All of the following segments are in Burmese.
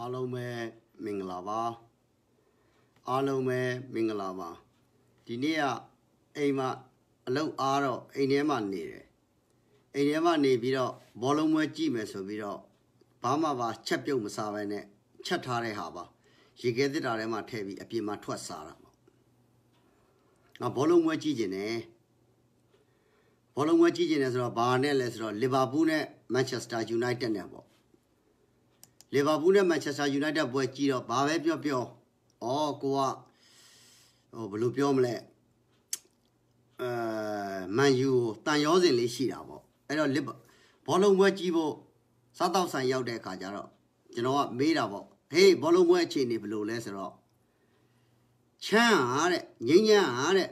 အားလုံးပဲမင်္ဂလာပါအားလုံးပဲမင်္ဂလာပါဒီနေ့ကအိမ်မှာအလုပ်အားတော့အိမ်ထဲမှာနေတယ်အိမ်ထဲမှာနေပြီးတော့ဘောလုံးပွဲကြည့်မယ်ဆိုပြီးတော့ဘာမှပါချက်ပြုတ်မစားဘဲနဲ့ချက်ထားတဲ့ဟာပါရေခဲသစ်တာထဲမှာထည့်ပြီးအပြင်မှာထွက်စားတာပေါ့ငါဘောလုံးပွဲကြည့်ကျင်တယ်ဘောလုံးပွဲကြည့်ကျင်တယ်ဆိုတော့ဘာနဲ့လဲဆိုတော့လီဗာပူးနဲ့မန်ချက်စတာယူနိုက်တက်နဲ့ပေါ့လီဗာပူးနဲ့မန်ချက်စတာယူနိုက်တက်ပွဲကြည့်တော့ဘာပဲပြောပြောဩကိုကဟိုဘယ်လိုပြောမလဲအဲမန်ယူကိုတန်ရောစင်လေးရှိတာပေါ့အဲ့တော့လစ်ဘောလုံးပွဲကြည့်ဖို့စားတော့ဆိုင်ရောက်တဲ့အခါကျတော့ကျွန်တော်ကမေးတာပေါ့ဟေးဘောလုံးပွဲအခြေအနေဘယ်လိုလဲဆိုတော့ချမ်းဟာတဲ့ငိမ့်ချမ်းဟာတဲ့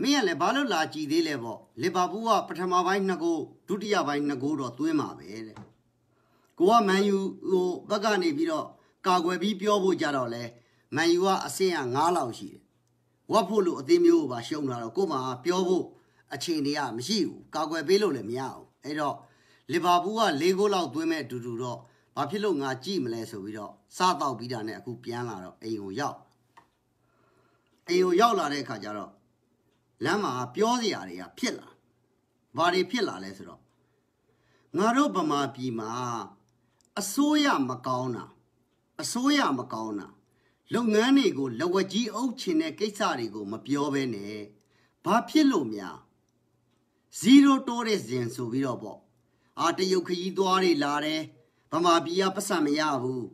မင်းကလည်းဘာလို့လာကြည်သေးလဲပေါ့လီဗာပူးကပထမပိုင်း2ဂိုးဒုတိယပိုင်း2ဂိုးတော့သွင်းမှာပဲတဲ့ကိုကမန်ယူဟိုဘက်ကနေပြီးတော့ကာကွယ်ပြီးပြောဖို့ကြတော့လဲမန်ယူကအဆင့်က9လောက်ရှိတယ်ဝတ်ဖို့လို့အသေးမျိုးကိုပါရှုံလာတော့ကို့မှာပြောဖို့အခြေအနေကမရှိဘူးကာကွယ်ပေးလို့လည်းမရဘူးအဲ့တော့လီဗာပူးက၄ဂိုးလောက်သွင်းမဲ့အတူတူတော့ဘာဖြစ်လို့ငါကြည့်မလဲဆိုပြီးတော့စတောက်ပြီးတာနဲ့အခုပြန်လာတော့အိမ်ကိုရောက်အိမ်ကိုရောက်လာတဲ့အခါကျတော့လမ်းမှာပြောစရာတွေကဖြစ်လာဘာတွေဖြစ်လာလဲဆိုတော့ငါတို့ဗမာပြည်မှာအစိုးရမကောင်းတာအစိုးရမကောင်းတာလုပ်ငန်းတွေကိုလက်ဝကြီးအုပ်ချင်တဲ့ကိစ္စတွေကိုမပြောဘဲနဲ့ဘာဖြစ်လို့များ0တိုးတဲ့ဇင်ဆိုပြီးတော့ပေါ့အာတရုတ်ခရီးသွားတွေလာတယ်ဗမာပြည်ကပတ်စံမရဘူး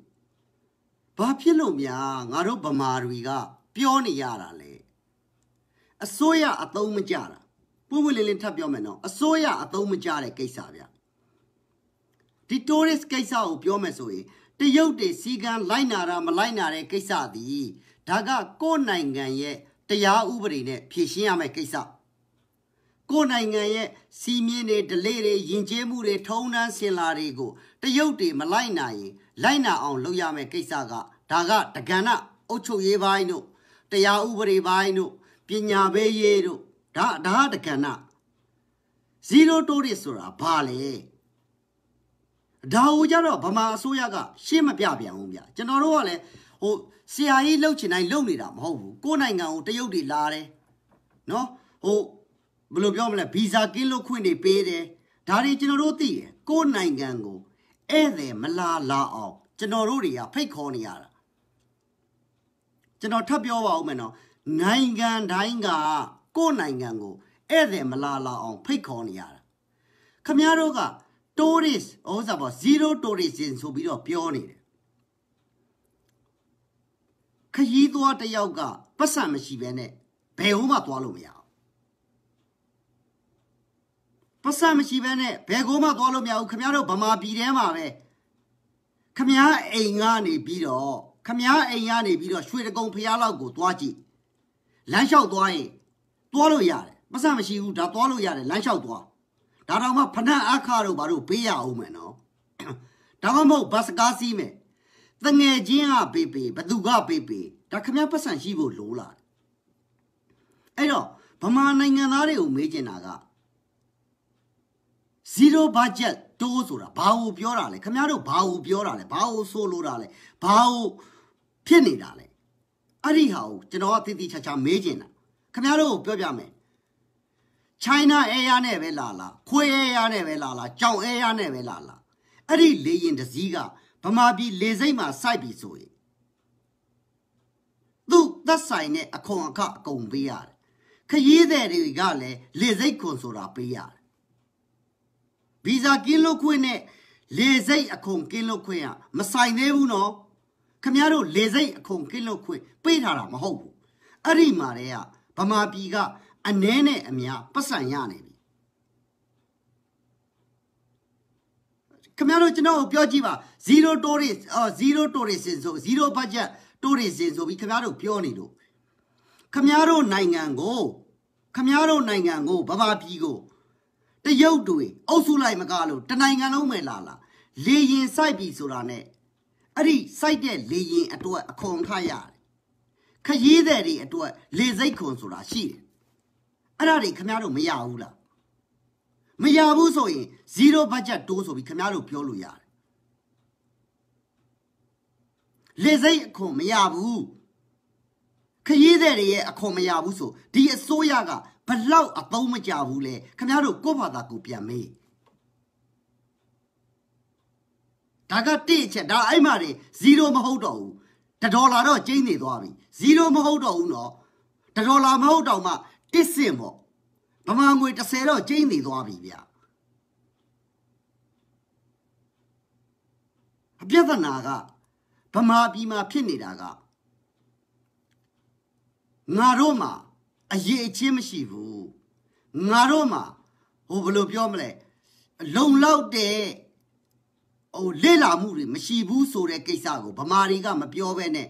ဘာဖြစ်လို့များငါတို့ဗမာတွေကပြောနေရတာလေအစိုးရအသုံးမကျတာပွင့်ပွင့်လင်းလင်းထပ်ပြောမယ်နော်အစိုးရအသုံးမကျတဲ့ကိစ္စဗျာဒီ tourist ကိစ္စကိုပြောမယ်ဆိုရင်တရုတ်တွေစီကံလိုက်နာတာမလိုက်နာတဲ့ကိစ္စသည်ဒါကကိုယ်နိုင်ငံရဲ့တရားဥပဒေနဲ့ဖြေရှင်းရမယ့်ကိစ္စကိုယ်နိုင်ငံရဲ့စီမင်းတွေဒလေတွေယဉ်ကျေးမှုတွေထုံးတမ်းစင်လာတွေကိုတရုတ်တွေမလိုက်နာရင်လိုက်နာအောင် လုပ်ရမယ့်ကိစ္စကဒါကတက္ကနာအုပ်ချုပ်ရေးပိုင်းတို့တရားဥပဒေပိုင်းတို့ပညာပေးရေးတို့ဒါဒါတက္ကနာ zero tourist ဆိုတာဘာလဲဒါဟိုကြတော့ဗမာအစိုးရကရှင်းမပြပြန်အောင်ဗျကျွန်တော်တို့ကလည်းဟိုဆရာကြီးလှုပ်ချင်တိုင်းလှုပ်နေတာမဟုတ်ဘူးကိုယ်နိုင်ငံကိုတရုတ်တွေလာတယ်နော်ဟိုဘယ်လိုပြောမလဲဗီဇာကင်းလို့ခွင့်တွေပေးတယ်ဒါတွေကျွန်တော်တို့သိရကိုယ်နိုင်ငံကိုဧည့်သည်မလာလာအောင်ကျွန်တော်တို့တွေကဖိတ်ခေါ်နေရတာကျွန်တော်ထပ်ပြောပါဦးမယ်နော်နိုင်ငံတိုင်းကကိုယ်နိုင်ငံကိုဧည့်သည်မလာလာအောင်ဖိတ်ခေါ်နေရတာခမများတို့က tourist ဥစ္စာပေါ့ zero tourism ဆိုပြီးတော့ပြောနေတယ်ခရီးသွားတယောက်ကပတ်စံမရှိဘဲနဲ့ဘယ်ဟိုမှသွားလို့မရဘူးပတ်စံမရှိဘဲနဲ့ဘယ်ကိုမှသွားလို့မရဘူးခမရတို့ဗမာပြည်ထဲမှာပဲခမရအိမ်ကနေပြီးတော့ခမရအိမ်ကနေပြီးတော့ရွှေတကုံဖျားလောက်ကိုသွားကြည့်လမ်းလျှောက်သွားရင်သွားလို့ရတယ်ပတ်စံမရှိဘူးဒါသွားလို့ရတယ်လမ်းလျှောက်သွားဒါတော့မှဖဏတ်အခါတို့ဘာလို့ပေးရအောင်မယ်နော်ဒါမှမဟုတ်ဘတ်စကားစီးမယ်တငယ်ချင်းကပေးပေးဘသူကပေးပေးဒါခမည်းပတ်စံရှိဖို့လိုလားအဲ့တော့ဗမာနိုင်ငံသားတွေကိုမေးချင်တာက zero budget တိုးဆိုတာဘာကိုပြောတာလဲခမည်းတော်ဘာကိုပြောတာလဲဘာကိုဆိုလိုတာလဲဘာကိုဖြစ်နေတာလဲအဲ့ဒီဟာကိုကျွန်တော်ကတိတိကျကျမေးချင်တာခမည်းတော်ကိုပြောပြမယ် China Air နဲ့ပဲလာလာခွေ Air နဲ့ပဲလာလာကြောင် Air နဲ့ပဲလာလာအဲ့ဒီလေရင်တစည်းကဗမာပြည်လေစိတ်မှာစိုက်ပြီဆိုရင်သူသက်ဆိုင်တဲ့အခွန်အခအကုန်ပေးရတယ်ခရီးသည်တွေကလည်းလေစိတ်ခွန်ဆိုတာပေးရတယ်ဗီဇာကင်းလွတ်ခွင့်နဲ့လေစိတ်အခွန်ကင်းလွတ်ခွင့်ကမဆိုင်သေးဘူးနော်ခမရတို့လေစိတ်အခွန်ကင်းလွတ်ခွင့်ပေးထားတာမဟုတ်ဘူးအဲ့ဒီမှာတည်းကဗမာပြည်ကအနည်းနဲ့အများပတ်စံရနေပြီခင်ဗျားတို့ကျွန်တော်ကိုပြောကြည့်ပါ0 tourist အော်0 tourist ဆို0 budget tourist ဆိုပြီးခင်ဗျားတို့ပြောနေလို့ခင်ဗျားတို့နိုင်ငံကိုခင်ဗျားတို့နိုင်ငံကိုဗမာပြည်ကိုတရုတ်တွေအုပ်စုလိုက်မကားလို့တနိုင်ငံလုံးပဲလာလာလေရင်စိုက်ပြီဆိုတာနဲ့အဲ့ဒီစိုက်တဲ့လေရင်အတွက်အခွန်ခရရတယ်ခရီးသည်တွေအတွက်လေစိတ်ခွန်ဆိုတာရှိတယ်အဲ့ဒါတွေခင်ဗျားတို့မရဘူးလားမရဘူးဆိုရင်0 budget တိုးဆိုပြီးခင်ဗျားတို့ပြောလို့ရတယ်လေစိတ်အခွန်မရဘူးခရီးသည်တွေရဲ့အခွန်မရဘူးဆိုဒီအစိုးရကဘလောက်အသုံးမကျဘူးလဲခင်ဗျားတို့ကိုယ့်ဘာသာကိုပြန်မေးဒါကတိအချက်ဒါအဲ့မှာတွေ0မဟုတ်တော့ဘူးတဒေါ်လာတော့ကျင်းနေသွားပြီ0မဟုတ်တော့ဘူးနော်တဒေါ်လာမဟုတ်တော့မှတစ်စင်ပေါ့ဗမာငွေ30တော့ကျိန်းနေသွားပြီဗျအပြဿနာကဗမာပြည်မှာဖြစ်နေတာကငါတို့မှာအရေးအချင်းမရှိဘူးငါတို့မှာဟိုဘယ်လိုပြောမလဲလုံလောက်တဲ့ဟိုလေ့လာမှုတွေမရှိဘူးဆိုတဲ့ကိစ္စကိုဗမာတွေကမပြောဘဲနဲ့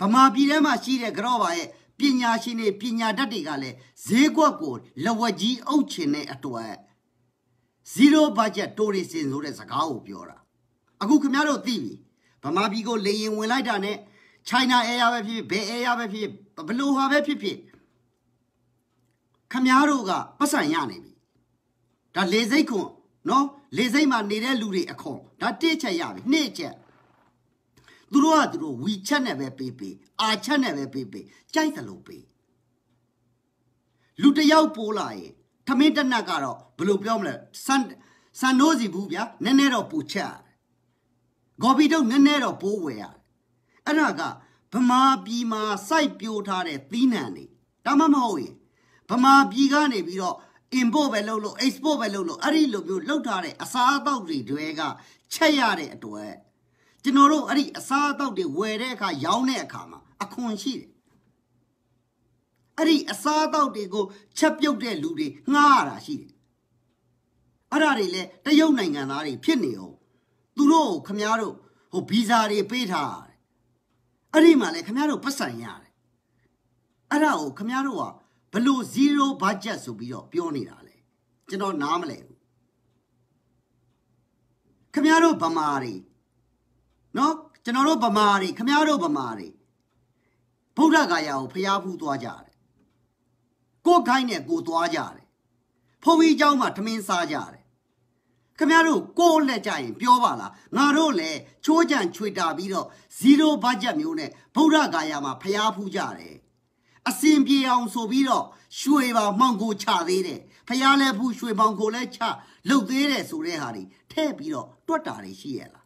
ဗမာပြည်ထဲမှာရှိတဲ့ကြော့ပါရဲ့ပညာရှင်တွေပညာတတ်တွေကလည်းဈေးကွက်ကိုလဝက်ကြီးအုပ်ချင်တဲ့အတွက် zero budget tourism ဆိုတဲ့စကားကိုပြောတာအခုခင်ဗျားတို့သိပြီဗမာပြည်ကိုလေရင်ဝင်လိုက်တာနဲ့ China Air ပဲဖြစ်ဖြစ်ဘယ် Air ပဲဖြစ်ဖြစ်ဘလို့ဟာပဲဖြစ်ဖြစ်ခမားတို့ကပတ်စံရနေပြီဒါလေစိတ်ခွန်နော်လေစိတ်မှာနေတဲ့လူတွေအခွန်ဒါတစ်ချက်ရပြီနှစ်ချက်သူတို့ကသူတို့ဝီချက်နဲ့ပဲပေးပေးအာချက်နဲ့ပဲပေးပေးကြိုက်တယ်လို့ပေးလူတယောက်ပိုးလာရင်ထမင်းတနတ်ကတော့ဘယ်လိုပြောမလဲစန်စန်နိုးစီဘူးဗျာနည်းနည်းတော့ပူချက်ဂေါ်ပီတော့နည်းနည်းတော့ပိုးဝယ်ရတယ်အဲ့ဒါကဗမာပြည်မှာစိုက်ပျိုးထားတဲ့သီးနှံတွေဒါမှမဟုတ်ရင်ဗမာပြည်ကနေပြီးတော့ import ပဲလုပ်လို့ export ပဲလုပ်လို့အဲ့ဒီလိုမျိုးလုပ်ထားတဲ့အစားအသောက်တွေတွေကချက်ရတဲ့အတွက်ကျွန်တော်တို့အဲ့ဒီအစားအသောက်တွေဝယ်တဲ့အခါရောင်းတဲ့အခါမှာအခွန်ရှိတယ်အဲ့ဒီအစားအသောက်တွေကို ချက်ပြုတ်တဲ့လူတွေငှားရတာရှိတယ်အဲ့ဒါတွေလည်းတရုတ်နိုင်ငံသားတွေဖြစ်နေအောင်သူတို့ခမည်းတော်ဟိုဗီဇာတွေပေးထားတယ်အဲ့ဒီမှာလည်းခမည်းတော်ပတ်ဆိုင်ရတယ်အဲ့ဒါကိုခမည်းတော်ကဘလို့ zero budget ဆိုပြီးတော့ပြောနေတာလေကျွန်တော်နားမလဲဘူးခမည်းတော်ဗမာတွေနော်ကျွန်တော်တို့ဗမာတွေခမည်းတော်ဗမာတွေဗုဒ္ဓဂါယာကိုဖျားဖူးသွားကြတယ်ကိုယ်ခိုင်းနဲ့ကိုယ်သွားကြတယ်ဖုန်ကြီးเจ้าမှာထမင်းစားကြတယ်ခမည်းတော်ကိုယ်လက်ကြရင်ပြောပါလားငါတို့လည်းချိုးကြံခြွေတာပြီးတော့0ဘတ်ဂျက်မျိုးနဲ့ဗုဒ္ဓဂါယာမှာဖျားဖူးကြတယ်အစင်ပြေအောင်ဆိုပြီးတော့ရွှေပါမောင်ကိုချသေးတယ်ဖျားလဲဖူးရွှေမောင်ကိုလဲချလှုပ်သေးတယ်ဆိုတဲ့ဟာတွေထည့်ပြီးတော့တွတ်တာတွေရှိရလား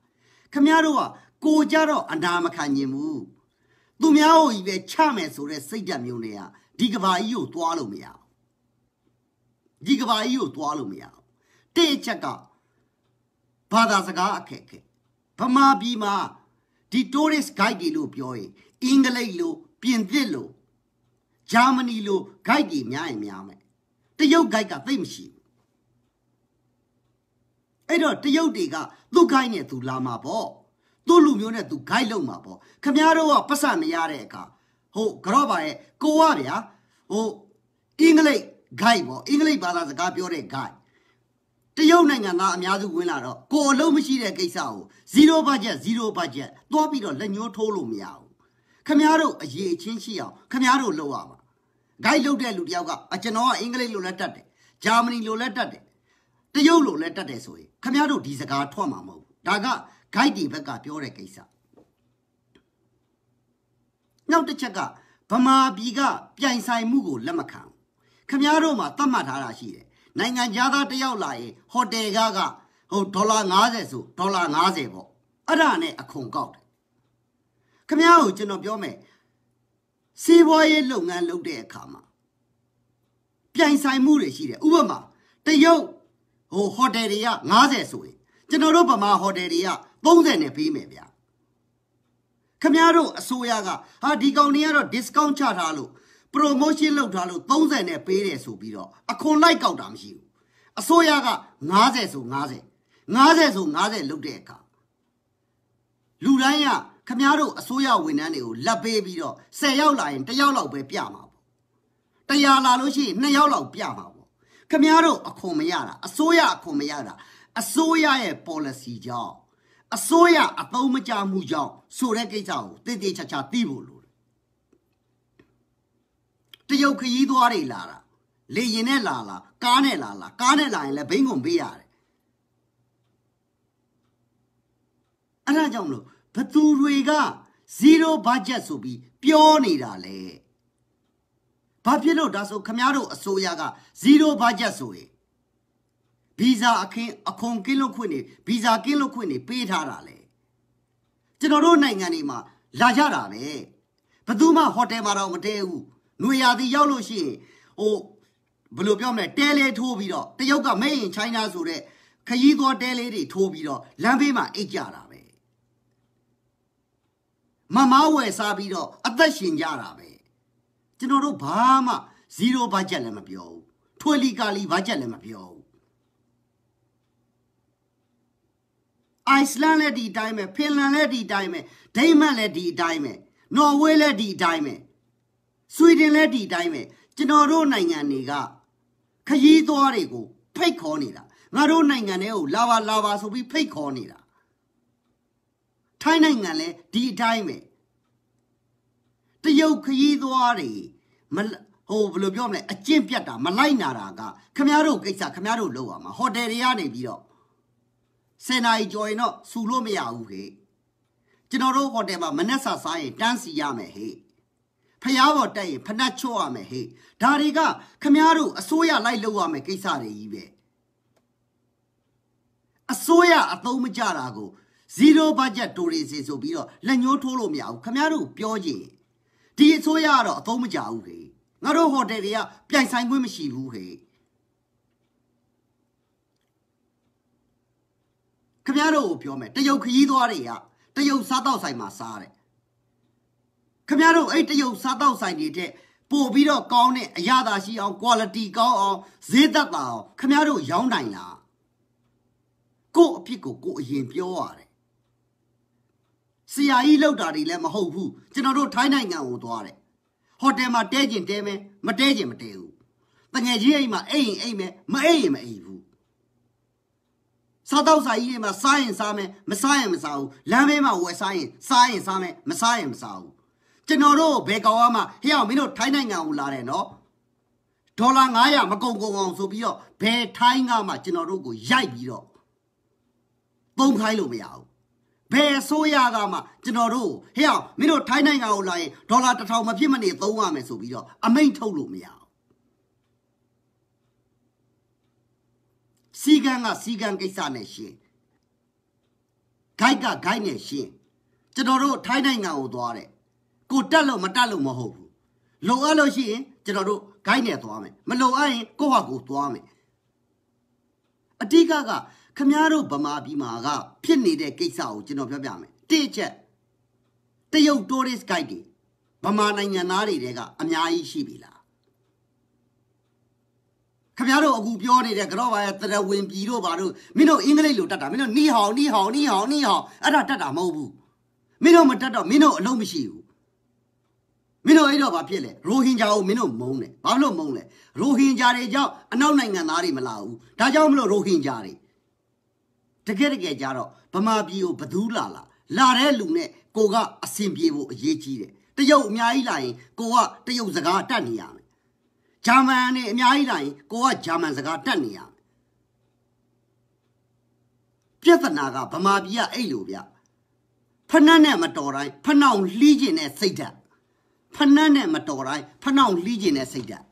ခမရတို့ကကိုကြတော့အနာမခံနိုင်ဘူးသူများကိုကြီးပဲချမယ်ဆိုတဲ့စိတ်ဓာတ်မျိုးတွေကဒီကဘာကြီးကိုသွားလို့မရဘူးဒီကဘာကြီးကိုသွားလို့မရဘူးတဲ့ချက်ကဘာသာစကားအခက်ခဲဗမာပြည်မှာဒီ tourist guide တွေလို့ပြောရင်အင်္ဂလိပ်လို့ပြင်သစ်လို့ဂျာမနီလို့ guide တွေများရင်များမယ်တရုတ် guide ကသိမ့်မရှိဘူးအဲ့တော့တရုတ်တွေကသူ့ဂိုက်နဲ့သူလာမှာပေါ့သူ့လူမျိုးနဲ့သူဂိုက်လုံမှာပေါ့ခမားတို့ကပတ်စံမရတဲ့အခါဟိုကြော့ပါရဲ့ကိုကဗျာဟိုအင်္ဂလိပ်ဂိုက်ပေါ့အင်္ဂလိပ်ဘာသာစကားပြောတဲ့ဂိုက်တရုတ်နိုင်ငံသားအများစုဝင်လာတော့ကိုအလုံးမရှိတဲ့ကိစ္စကို0 budget 0 budget သွားပြီးတော့လက်ညှိုးထိုးလို့မရဘူးခမားတို့အရေးချင်းရှိအောင်ခမားတို့လုပ်ရမှာဂိုက်လုပ်တဲ့လူတယောက်ကကျွန်တော်ကအင်္ဂလိပ်လိုလည်းတတ်တယ်ဂျာမနီလိုလည်းတတ်တယ်တရုတ်လိုလည်းတတ်တယ်ဆိုရင်ခမရတို့ဒီစကားထွက်မှာမဟုတ်ဘူးဒါက guide ဒီဘက်ကပြောတဲ့ကိစ္စနောက်တစ်ချက်ကဗမာပြည်ကပြိုင်ဆိုင်မှုကိုလက်မခံခမရတို့မှာသတ်မှတ်ထားတာရှိတယ်နိုင်ငံသားတယောက်လာရင်ဟိုတယ်ကကဟိုဒေါ်လာ90ဆိုဒေါ်လာ90ပေါ့အဲ့ဒါနဲ့အခွန်ကောက်တယ်ခမရကိုကျွန်တော်ပြောမယ်စီးပွားရေးလုပ်ငန်းလုပ်တဲ့အခါမှာပြိုင်ဆိုင်မှုတွေရှိတယ်ဥပမာတရုတ်ဟိုဟိုတယ်တွေက90ဆိုရင်ကျွန်တော်တို့ဗမာဟိုတယ်တွေက30နဲ့ပေးမယ်ဗျာခမရတို့အစိုးရကဟာဒီကောင်တွေကတော့ discount ချထားလို့ promotion လုပ်ထားလို့30နဲ့ပေးတယ်ဆိုပြီးတော့အခွန်လိုက်ကောက်တာမရှိဘူးအစိုးရက90ဆို90 90ဆို90လုတ်တဲ့အခါလူတိုင်းကခမရတို့အစိုးရဝန်ထမ်းတွေကိုလက်ပေးပြီးတော့10ယောက်လာရင်1ယောက်လောက်ပဲပြမှာပေါ့100လာလို့ရှိရင်2ယောက်လောက်ပြမှာပေါ့ခမည်းတော်အခွန်မရတာအစိုးရအခွန်မရတာအစိုးရရဲ့ policy ကြောင့်အစိုးရအသုံးမချမှုကြောင့်ဆိုတဲ့ကိစ္စကိုတည်တည်ချာချာသိဖို့လိုတယ်တရုတ်ခရီးသွားတွေလာတာလေရင်နဲ့လာလာ ကားနဲ့လာလာကားနဲ့လာရင်လည်းဘိန်းကုန်ပေးရတယ်အဲ့ဒါကြောင့်မလို့ဘသူတွေက zero budget ဆိုပြီးပြောနေတာလေဘာဖြစ်လို့ဒါဆိုခမားတို့အစိုးရက0 budget ဆိုရင်ဗီဇာအခင်းအခွန်ကင်းလွတ်ခွင့်နေဗီဇာကင်းလွတ်ခွင့်နေပေးထားတာလေကျွန်တော်တို့နိုင်ငံတွေမှာလာကြတာပဲဘသူမှဟိုတယ်မှာတော့မတည့်ဘူးနွေရာသီရောက်လို့ရှိရင်ဟိုဘယ်လိုပြောမလဲတဲလေးထိုးပြီးတော့တရုတ်ကမိတ်ရင်ချိုင်းသားဆိုတဲ့ခရီးသွားတဲလေးတွေထိုးပြီးတော့လမ်းဘေးမှာအိတ်ကြတာပဲမမဝယ်စားပြီးတော့အသက်ရှင်ကြတာပဲကျွန်တော်တို့ဘာမှ0ဘတ်ဂျက်လည်းမပြောဘူးထွေလီကာလီဘတ်ဂျက်လည်းမပြောဘူးအိုက်စလန်လည်းဒီအတိုင်းပဲဖင်လန်လည်းဒီအတိုင်းပဲဒိန်းမတ်လည်းဒီအတိုင်းပဲနော်ဝေးလည်းဒီအတိုင်းပဲဆွီဒင်လည်းဒီအတိုင်းပဲကျွန်တော်တို့နိုင်ငံတွေကခရီးသွားတွေကိုဖိတ်ခေါ်နေတာငါတို့နိုင်ငံတွေကိုလာပါလာပါဆိုပြီးဖိတ်ခေါ်နေတာထိုင်းနိုင်ငံလည်းဒီအတိုင်းပဲတရုတ်ခရီးသွားတွေမဟိုဘယ်လိုပြောမလဲအကျင့်ပြတ်တာမလိုက်နာတာကခမရတို့ကိစ္စခမရတို့လောက်ရမှာဟိုတယ်တွေကနေပြီးတော့စင်နာကြီးကြော်ရင်တော့စူလို့မရဘူးခေကျွန်တော်တို့ဟိုတယ်မှာမနက်စာစားရင်တန်းစီရမယ်ဟေ့ဖျားပေါ်တက်ရင်ဖနက်ချော့ရမယ်ဟေ့ဒါတွေကခမရတို့အစိုးရလိုက်လောက်ရမယ်ကိစ္စတွေကြီးပဲအစိုးရအသုံးမကျတာကို zero budget tourism ဆိုပြီးတော့လက်ညှိုးထိုးလို့မရဘူးခမရတို့ပြောကြည့်ဒီအစိုးရကတော့အသုံးမကျဘူးခေငါတို့ဟိုတယ်တွေကပြိုင်ဆိုင်ခွင့်မရှိဘူးခေခင်ဗျားတို့ကိုပြောမယ်တရုတ်ခရီးသွားတွေကတရုတ်စားတော့ဆိုင်မှာစားတယ်ခင်ဗျားတို့အဲ့တရုတ်စားတော့ဆိုင်တွေတဲ့ပို့ပြီးတော့ကောင်းတဲ့အရသာရှိအောင် quality ကောင်းအောင်ဈေးသက်သာအောင်ခင်ဗျားတို့ရောင်းနိုင်လားကို့အဖြစ်ကိုကို့အရင်ပြောရတယ်ဆရာကြီးလောက်တာတွေလည်းမဟုတ်ဘူးကျွန်တော်တို့ထိုင်းနိုင်ငံကိုသွားတယ်ဟိုတယ်မှာတဲကျင်တဲမယ်မတဲကျင်မတဲဘူးတငယ်ကြီးအိမ်မှာအိမ်အိမ်မယ်မအိမ်ရင်မအိမ်ဘူးစားတော့စာကြီးတွေမှာစားရင်စားမယ်မစားရင်မစားဘူးလမ်းဘေးမှာဝယ်စားရင်စားရင်စားမယ်မစားရင်မစားဘူးကျွန်တော်တို့ဘယ်ကောင်မှဟဲ့အောင်မင်းတို့ထိုင်းနိုင်ငံကိုလာတယ်နော်ဒေါ်လာ900မကုန်ကုန်အောင်ဆိုပြီးတော့ဘယ်ထိုင်းကမှကျွန်တော်တို့ကိုရိုက်ပြီးတော့ပုံခိုင်းလို့မရဘူးဘယ်အစိုးရကမှကျွန်တော်တို့ဟဲ့အောင်မင်းတို့ထိုင်းနိုင်ငံကိုလာရင်ဒေါ်လာတစ်ထောင်မဖြစ်မနေသုံးရမယ်ဆိုပြီးတော့အမိန့်ထုတ်လို့မရဘူးစီကံကစီကံကိစ္စနဲ့ရှင်ဂိုက်ကဂိုက်နဲ့ရှင်ကျွန်တော်တို့ထိုင်းနိုင်ငံကိုသွားတယ်ကိုတက်လို့မတက်လို့မဟုတ်ဘူးလုံအပ်လို့ရှိရင်ကျွန်တော်တို့ဂိုက်နဲ့သွားမယ်မလုံအပ်ရင်ကိုယ့်ဟာကိုယ်သွားမယ်အတိကကခမားတို့ဗမာပြည်မှာကဖြစ်နေတဲ့ကိစ္စကိုကျွန်တော်ပြောပြမယ်တိချက်တရုတ် tourist guide တွေဗမာနိုင်ငံသားတွေတဲကအများကြီးရှိပြီလားခမားတို့အခုပြောနေတဲ့ကတော့ဗာရဲ့တရဝင်းပြည်တို့ဗာတို့မင်းတို့အင်္ဂလိပ်လိုတတ်တာမင်းတို့နီဟောင်နီဟောင်နီဟောင်နီဟောင်အဲ့ဒါတတ်တာမဟုတ်ဘူးမင်းတို့မတတ်တော့မင်းတို့အလုံးမရှိဘူးမင်းတို့အဲ့တော့ဘာဖြစ်လဲရိုဟင်ဂျာကိုမင်းတို့မုန်းတယ်ဘာလို့မုန်းလဲရိုဟင်ဂျာတွေကြောင့်အနောက်နိုင်ငံသားတွေမလာဘူးဒါကြောင့်မလို့ရိုဟင်ဂျာတွေတကယ်တကယ်ကြတော့ဗမာပြည်ကိုဘသူလာလာ လာတဲ့လူနဲ့ကိုကအဆင်ပြေဖို့အရေးကြီးတယ်တရုတ်အများကြီးလာရင်ကိုကတရုတ်စကားတတ်နေရမယ်ဂျာမန်နဲ့အများကြီးလာရင်ကိုကဂျာမန်စကားတတ်နေရမယ်ပြဿနာကဗမာပြည်ကအဲ့လိုဗျဖနှက်နဲ့မတော်တိုင်းဖနှောင်လှီးကျင်တဲ့စိတ်ဓာတ်ဖနှက်နဲ့မတော်တိုင်းဖနှောင်လှီးကျင်တဲ့စိတ်ဓာတ်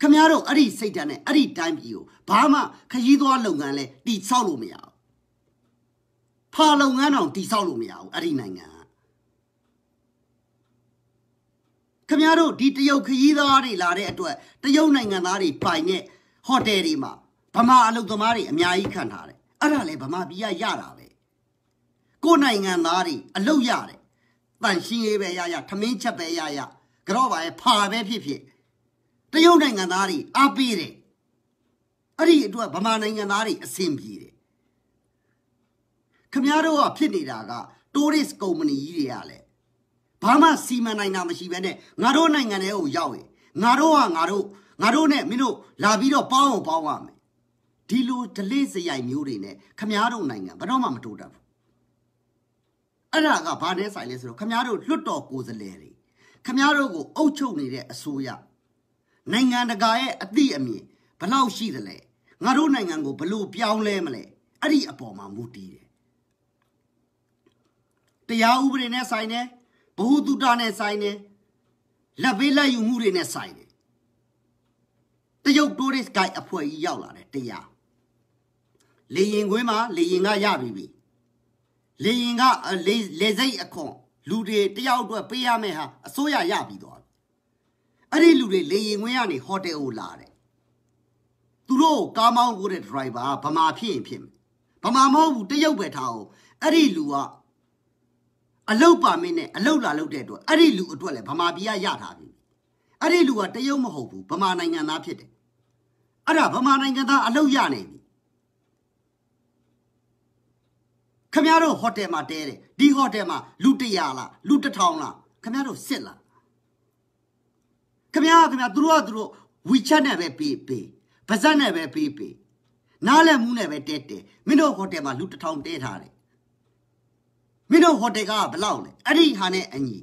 ခမည်းတော်အဲ့ဒီစိတ်ဓာတ်နဲ့အဲ့ဒီတိုင်းပြည်ကိုဘာမှခရီးသွားလုပ်ငန်းလဲတည်ဆောက်လို့မရဘူးဖာလုပ်ငန်းတော်တည်ဆောက်လို့မရဘူးအဲ့ဒီနိုင်ငံခမည်းတော်ဒီတရုတ်ခရီးသွားတွေလာတဲ့အတွက်တရုတ်နိုင်ငံသားတွေပိုင်တဲ့ဟိုတယ်တွေမှာဗမာအလုပ်သမားတွေအများကြီးခံထားတယ်အဲ့ဒါလဲဗမာပြည်ကရတာပဲကိုနိုင်ငံသားတွေအလုပ်ရတယ်တန်ရှင်းရေးပဲရရထမင်းချက်ပဲရရကြော့ပါရဲ့ဖာပဲဖြစ်ဖြစ်တရုတ်နိုင်ငံသားတွေအားပေးတယ်အဲ့ဒီအတွက်ဗမာနိုင်ငံသားတွေအဆင်ပြေတယ်ခမည်းတော်ကဖြစ်နေတာက tourist company ကြီးတွေကလည်းဘာမှစီမံနိုင်တာမရှိဘဲနဲ့ငါတို့နိုင်ငံထဲကိုရောက်ရင်ငါတို့ကငါတို့ငါတို့နဲ့မင်းတို့လာပြီးတော့ပေါင်းအောင်ပေါင်းရမယ်ဒီလို delay စရိုက်မျိုးတွေနဲ့ခမည်းတော်နိုင်ငံဘယ်တော့မှမတိုးတက်ဘူးအဲ့ဒါကဘာနဲ့ဆိုင်လဲဆိုတော့ခမည်းတော်လွတ်တော်ကိုယ်စားလှယ်တွေခမည်းတော်ကိုအုပ်ချုပ်နေတဲ့အစိုးရနိုင်ငံတကာရဲ့အသည့်အမြင်ဘလောက်ရှိသလဲငါတို့နိုင်ငံကိုဘလို့ပြောင်းလဲမလဲအဲ့ဒီအပေါ်မှာမူတည်တယ်တရားဥပဒေနဲ့ဆိုင်တယ်ဘ ഹു တုတနဲ့ဆိုင်တယ်လက်ပေးလက်ယူမှုတွေနဲ့ဆိုင်တယ်တရုတ်တိုးရစ်ဂိုက်အဖွဲ့ကြီးရောက်လာတယ်တရားလေရင်ခွေးမှာလေရင်ကရပြီပြီလေရင်ကလေစိတ်အခွန်လူတွေတယောက်အတွက်ပေးရမယ်ဟာအစိုးရရပြီးတော့အဲ့ဒီလူတွေလေရင်ခွင်းကနေဟိုတယ်ကိုလာတယ်သူတို့ကားမောင်းကိုတဲ့ driver ဗမာဖြစ်ရင်ဖြစ်မယ်ဗမာမဟုတ်ဘူးတရုတ်ပဲထားအောင်အဲ့ဒီလူကအလုတ်ပါမင်းနဲ့အလုတ်လာ လုတ်တဲ့အတွက်အဲ့ဒီလူအတွက်လည်းဗမာပြည်ကရထားပြီအဲ့ဒီလူကတရုတ်မဟုတ်ဘူးဗမာနိုင်ငံသားဖြစ်တယ်အဲ့ဒါဗမာနိုင်ငံသားအလုတ်ရနေပြီခမရတို့ဟိုတယ်မှာတဲတယ်ဒီဟိုတယ်မှာလူ100လားလူ1000လားခမရတို့စစ်လားခင်ဗျားခင်ဗျားသူတို့ကသူတို့ဝီချက်နဲ့ပဲပေးပေးပါဇက်နဲ့ပဲပေးပေးနားလည်မှုနဲ့ပဲတဲတဲမင်းတို့ဟိုတယ်မှာလူတစ်ထောင်တဲထားတယ်မင်းတို့ဟိုတယ်ကဘလောက်လဲအဲ့ဒီဟာနဲ့အညီ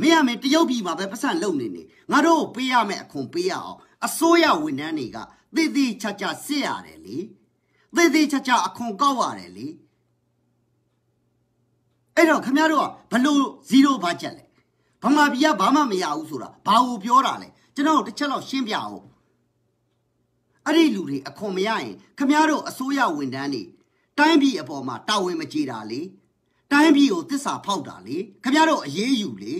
မင်းရမယ်တရုတ်ပြည်မှာပဲပတ်စံလုံနေနေငါတို့ပေးရမယ်အခွန်ပေးရအောင်အစိုးရဝန်ထမ်းတွေကသေသေးချာချာစစ်ရတယ်လေသေသေးချာချာအခွန်ကောက်ရတယ်လေအဲ့တော့ခင်ဗျားတို့ကဘလို့ zero budget လဲဗမာပြည်ကဘာမှမရဘူးဆိုတာဘာကိုပြောတာလဲကျွန်တော်တစ်ချက်လောက်ရှင်းပြအောင်အဲ့ဒီလူတွေအခွန်မရရင်ခမည်းတော်အစိုးရဝန်ထမ်းတွေတိုင်းပြည်အပေါ်မှာတာဝန်မကျေတာလေတိုင်းပြည်ကိုတစ္ဆာဖောက်တာလေခမည်းတော်အရေးယူလေ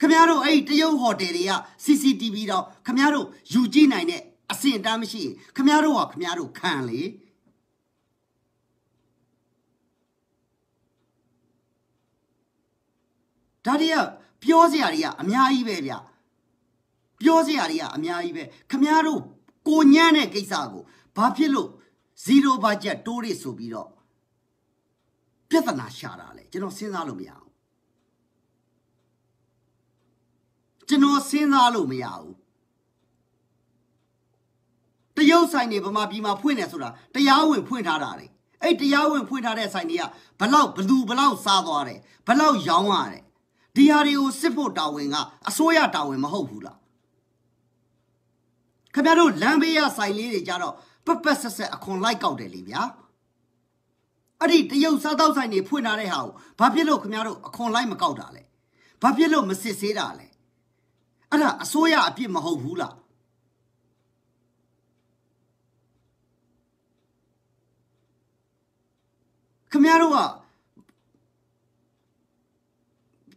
ခမည်းတော်အဲ့တရုတ်ဟိုတယ်တွေက CCTV တော့ခမည်းတော်ယူကြည့်နိုင်တဲ့အဆင့်အတန်းမရှိရင်ခမည်းတော်ကခမည်းတော်ခံလေဒါတွေကပြောစရာတွေကအများကြီးပဲဗျပြောစရာတွေကအများကြီးပဲခမားတို့ကိုညံ့တဲ့ကိစ္စကိုဘာဖြစ်လို့ zero budget တိုးရဆိုပြီးတော့ပြဿနာရှာတာလေကျွန်တော်စဉ်းစားလို့မရဘူးကျွန်တော်စဉ်းစားလို့မရဘူးတရုတ်ဆိုင်တွေဗမာပြည်မှာဖွင့်တယ်ဆိုတာတရားဝင် ဖွင့်ထားတာလေအဲ့တရားဝင်ဖွင့်ထားတဲ့ဆိုင်တွေကဘလောက်ဘလူဘလောက်စားသွားတယ်ဘလောက်ရောင်းရတယ်ဒီဟာတွေကိုစစ်ဖို့တာဝန်က အစိုးရတာဝန်မဟုတ်ဘူးလားခင်ဗျားတို့လမ်းဘေးရဆိုင်လေးတွေကြတော့ပပဆက်ဆက်အခွန်လိုက်ကောက်တယ်လေဗျာအဲ့ဒီတရုတ်စားတောက်ဆိုင်တွေဖွင့်ထားတဲ့ဟာကိုဘာဖြစ်လို့ခင်ဗျားတို့အခွန်လိုက်မကောက်တာလဲဘာဖြစ်လို့မစစ်ဆေးတာလဲအဲ့ဒါအစိုးရအပြစ်မဟုတ်ဘူးလားခင်ဗျားတို့က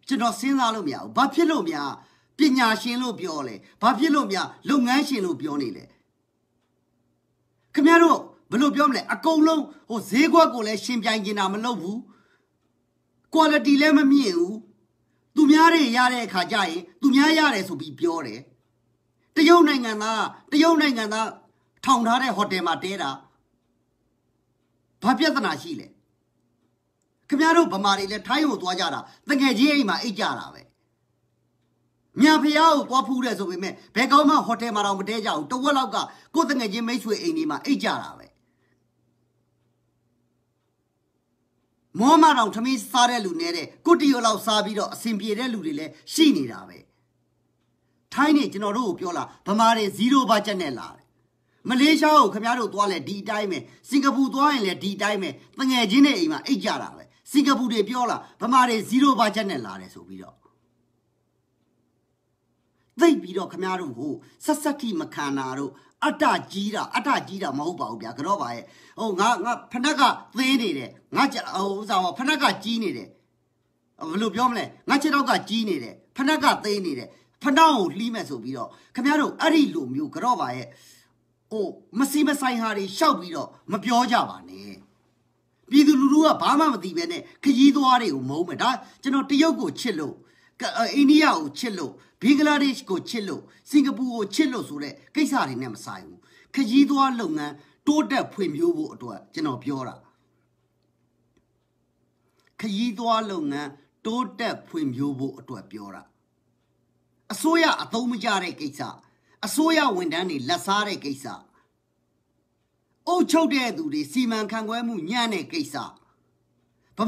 ကျွန်တော်စဉ်းစားလို့မရဘူးဘာဖြစ်လို့များပညာရှင်လို့ပြောလဲဘာဖြစ်လို့များလုပ်ငန်းရှင်လို့ပြောနေလဲခင်ဗျားတို့ဘယ်လိုပြောမလဲအကုန်လုံးဟိုဈေးကွက်ကိုလည်းရှင်ပြိုင်ကျင်တာမလုပ်ဘူး quality လည်းမမြင့်ဘူးသူများတွေရတဲ့အခါကျရင် သူများရတယ်ဆိုပြီးပြောတယ်တရုတ်နိုင်ငံသားတရုတ်နိုင်ငံသားထောင်ထားတဲ့ဟိုတယ်မှာတဲတာဘာပြဿနာရှိလဲခင်ဗျားတို့ဗမာတွေလည်းထိုင်းကိုသွားကြတာတငယ်ချင်းအိမ်မှာအိတ်ကြတာပဲမြန်ဖျားကိုသွားဖူးတယ်ဆိုပေမဲ့ဘယ်ကောင်းမှဟိုတယ်မှာတော့မတဲကြဘူးတဝက်လောက်ကကိုယ်တငယ်ချင်းမိတ်ဆွေအိမ်ဒီမှာအိတ်ကြတာပဲမောမတော်ထမင်းစားတဲ့လူနဲ့တဲ့ကိုတရလောက်စားပြီးတော့အဆင်ပြေတဲ့လူတွေလည်းရှိနေတာပဲထိုင်းနေကျွန်တော်တို့ကိုပြောလာဗမာတွေ0ဘတ်ဂျက်နဲ့လာတယ်မလေးရှားကိုခင်ဗျားတို့သွားလဲဒီအတိုင်းပဲစင်ကာပူသွားရင်လည်းဒီအတိုင်းပဲတငယ်ချင်းနဲ့အိမ်မှာအိတ်ကြတာပဲစင်ကာပူတွေပြောလာဗမာတွေ0ဘာဂျက်နဲ့လာတယ်ဆိုပြီးတော့သိပ်ပြီးတော့ခမားတို့ဟိုဆက်ဆက်တိမခန္ဓာတို့အတ္တကြီးတာအတ္တကြီးတာမဟုတ်ပါဘူးဗျာကတော့ပါရဲ့ဟိုငါငါဖနက်ကသေးနေတယ်ငါဟိုဥစားဟောဖနက်ကကြီးနေတယ်ဘယ်လိုပြောမလဲငါခြေတော့ကကြီးနေတယ်ဖနက်ကသေးနေတယ်ဖနက်ကိုလှီးမဲ့ဆိုပြီးတော့ခမားတို့အဲ့ဒီလိုမျိုးကတော့ပါရဲ့ဟိုမစီမဆိုင်ဟာတွေရှောက်ပြီးတော့မပြောကြပါနဲ့ပြည်သူလူထုကဘာမှမသိပဲနဲ့ခရီးသွားတွေကိုမုန်းမယ်ဒါကျွန်တော်တရုတ်ကိုချစ်လို့အိန္ဒိယကိုချစ်လို့ဘင်္ဂလားဒေ့ရှ်ကိုချစ်လို့စင်ကာပူကိုချစ်လို့ဆိုတဲ့ကိစ္စတွေနဲ့မဆိုင်ဘူးခရီးသွားလုပ်ငန်းတိုးတက်ဖွံ့ဖြိုးဖို့အတွက်ကျွန်တော်ပြောတာခရီးသွားလုပ်ငန်းတိုးတက်ဖွံ့ဖြိုးဖို့အတွက်ပြောတာအစိုးရအသုံးမကျတဲ့ကိစ္စအစိုးရဝန်ထမ်းတွေလက်စားတဲ့ကိစ္စအုပ်ချုပ်တဲ့သူတွေစီမံခန့်ခွဲမှုညံ့တဲ့ကိစ္စဗ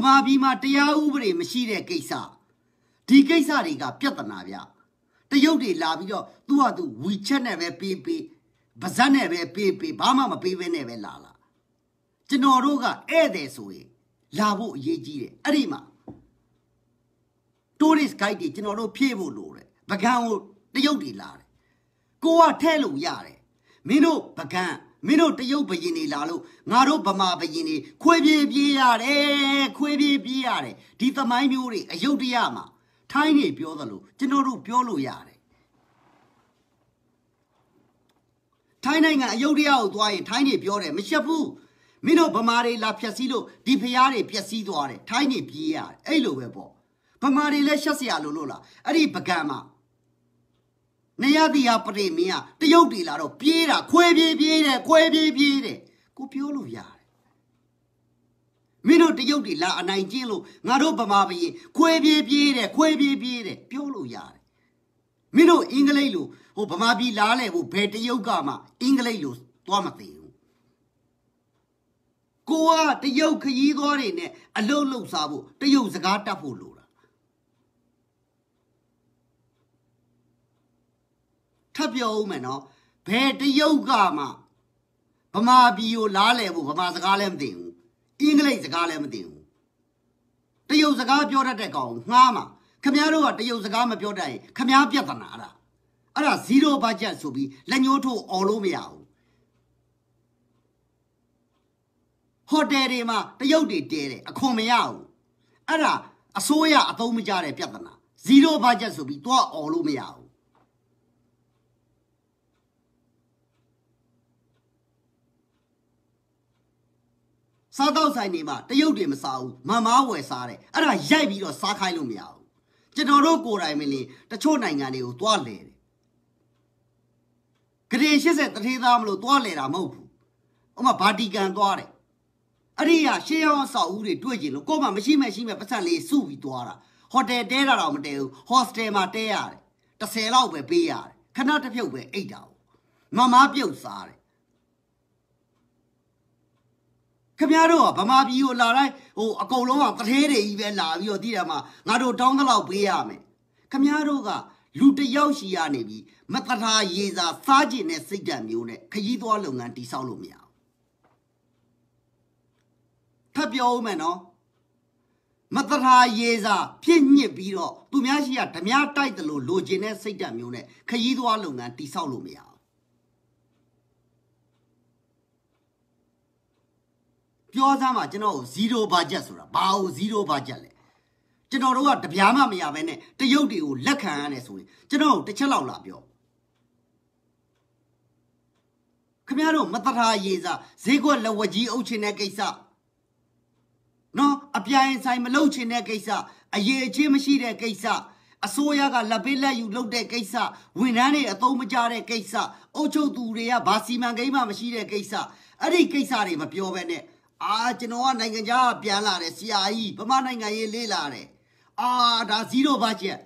မာပြည်မှာတရားဥပဒေမရှိတဲ့ကိစ္စဒီကိစ္စတွေကပြဿနာဗျတရုတ်တွေလာပြီးတော့သူ့ဟာသူဝီချက်နဲ့ပဲပေးပေးပါဇက်နဲ့ပဲပေးပေးဘာမှမပေးဘဲနဲ့ပဲလာလာကျွန်တော်တို့ကဧည့်သည်ဆိုရင်လာဖို့အရေးကြီးတယ်အဲ့ဒီမှာ tourist guide တွေကျွန်တော်တို့ဖြည့်ဖို့လိုတယ်ပကံကိုတရုတ်တွေလာတယ်ကိုကထဲ့လို့ရတယ်မင်းတို့ပကံမင်းတို့တရုတ်ဘရင်တွေလာလို့ငါတို့ဗမာဘရင်တွေခွဲပြေးပြေးရတယ်ခွဲပြေးပြေးရတယ်ဒီသမိုင်းမျိုးတွေအယုတ်တရားမှာထိုင်းနေ ပြောသလိုကျွန်တော်တို့ပြောလို့ရတယ်ထိုင်းနိုင်ငံအယုတ်တရားကိုသွားရင်ထိုင်းနေပြောတယ်မရှက်ဘူးမင်းတို့ဗမာတွေလာဖြက်စီးလို့ဒီဖျားတွေဖြက်စီးသွားတယ်ထိုင်းနေပြေးရတယ်အဲ့လိုပဲပေါ့ဗမာတွေလည်းရှက်စရာလို့လို့လားအဲ့ဒီပကံမှာနေရတိယပရိမင်းကတရုတ်တီလာတော့ပြေးတာခွဲပြေးပြေးတယ်ခွဲပြေးပြေးတယ်ကိုပြောလို့ရတယ်မင်းတို့တရုတ်တီလာအနိုင်ကျင့်လို့ငါတို့ဗမာပြည်ခွဲပြေးပြေးတယ်ခွဲပြေးပြေးတယ်ပြောလို့ရတယ်မင်းတို့အင်္ဂလိပ်လိုဟိုဗမာပြည်လားလဲဟိုဘယ်တရုတ်ကမှအင်္ဂလိပ်လိုသွားမသိဘူးကိုကတရုတ်ခရီးသွားတွေနဲ့အလုံးလုံးစားဖို့တရုတ်စကားတတ်ဖို့လိုထပ်ပြောဦးမယ်နော်ဘယ်တရုတ်ကမှဗမာပြည်ကိုလားလဲဖို့ဗမာစကားလည်းမသိဘူးအင်္ဂလိပ်စကားလည်းမသိဘူးတရုတ်စကားပြောတတ်တဲ့ကောင်ငှားမှာခမားတို့ကတရုတ်စကားမပြောတတ်ရင်ခမားပြဿနာအဲ့ဒါအဲ့ဒါ zero budget ဆိုပြီးလက်ညှိုးထိုးអော်လို့မရဘူးဟိုတယ်တွေမှာတရုတ်တွေတဲတယ်အခွန်မရဘူးအဲ့ဒါအစိုးရအသုံးမကျတဲ့ပြဿနာ zero budget ဆိုပြီးတော့អော်လို့မရဘူးစားတော့ဆိုင်တွေမှာတရုတ်တွေမစားဘူးမမားဝယ်စားတယ်အဲ့ဒါရိုက်ပြီးတော့စားခိုင်းလို့မရဘူးကျွန်တော်တို့ကိုယ်တိုင်မင်းတချို့နိုင်ငံတွေကိုသွားလဲတယ်ဂရေ80တထေးသားမလို့သွားလဲတာမဟုတ်ဘူးဥမာဗာတီကန်သွားတယ်အဲ့ဒီဟာရှေးရောင်းဆောက်ဦးတွေတွေ့ကြလို့ကိုယ်မှမရှိမဲ့ရှိမဲ့ပတ်စံလေးစုပြီးသွားတာဟိုတယ်တဲတာတော့မတဲဘူးဟော့စတယ်မှာတဲရတယ်30လောက်ပဲပေးရတယ်ခဏတစ်ဖြုတ်ပဲအိတ်တာမမားပြုတ်စားတယ်ခင်ဗျားတို့ကဗမာပြည်ကိုလာတိုင်းဟိုအကုန်လုံးကတထဲတွေကြီးပဲလာပြီးတော့တိရမှာငါတို့တောင်းတလောက်ပေးရမယ်ခင်ဗျားတို့ကလူတယောက်ရှိရနေပြီးမတထာရေစာစားကျင်တဲ့စိတ်ဓာတ်မျိုးနဲ့ခရီးသွားလုပ်ငန်းတိဆောက်လို့မရဘူးဖတ်ပြောဦးမယ်နော်မတရာရေစာဖြစ်ညစ်ပြီးတော့သူများရှိရဓမြတိုက်တယ်လို့လိုချင်တဲ့စိတ်ဓာတ်မျိုးနဲ့ခရီးသွားလုပ်ငန်းတိဆောက်လို့မရပြောစမ်းပါကျွန်တော်ကို0 budget ဆိုတာဘာကို0 budget လဲကျွန်တော်တို့ကတပြားမှမရဘဲနဲ့တရုတ်တွေကိုလက်ခံရတယ်ဆိုရင်ကျွန်တော်တို့တစ်ချက်လောက်လာပြောခင်ဗျားတို့မတရာရေးစားဈေးကွက်လက်ဝကြီးအုပ်ချင်တဲ့ကိစ္စနော်အပြိုင်ဆိုင်မလုပ်ချင်တဲ့ကိစ္စအရေးအချင်းမရှိတဲ့ကိစ္စအစိုးရကလက်ပေးလက်ယူလုပ်တဲ့ကိစ္စဝန်ထမ်းတွေအသုံးမကျတဲ့ကိစ္စအုပ်ချုပ်သူတွေကဘာစီမံကိန်းမှမရှိတဲ့ကိစ္စအဲ့ဒီကိစ္စတွေမပြောဘဲနဲ့အာကျွန်တော်ကနိုင်ငံခြားပြန်လာတယ်ဆရာကြီးဗမာနိုင်ငံရေးလေးလာတယ်အာဒါဇီရိုဘတ်ဂျက်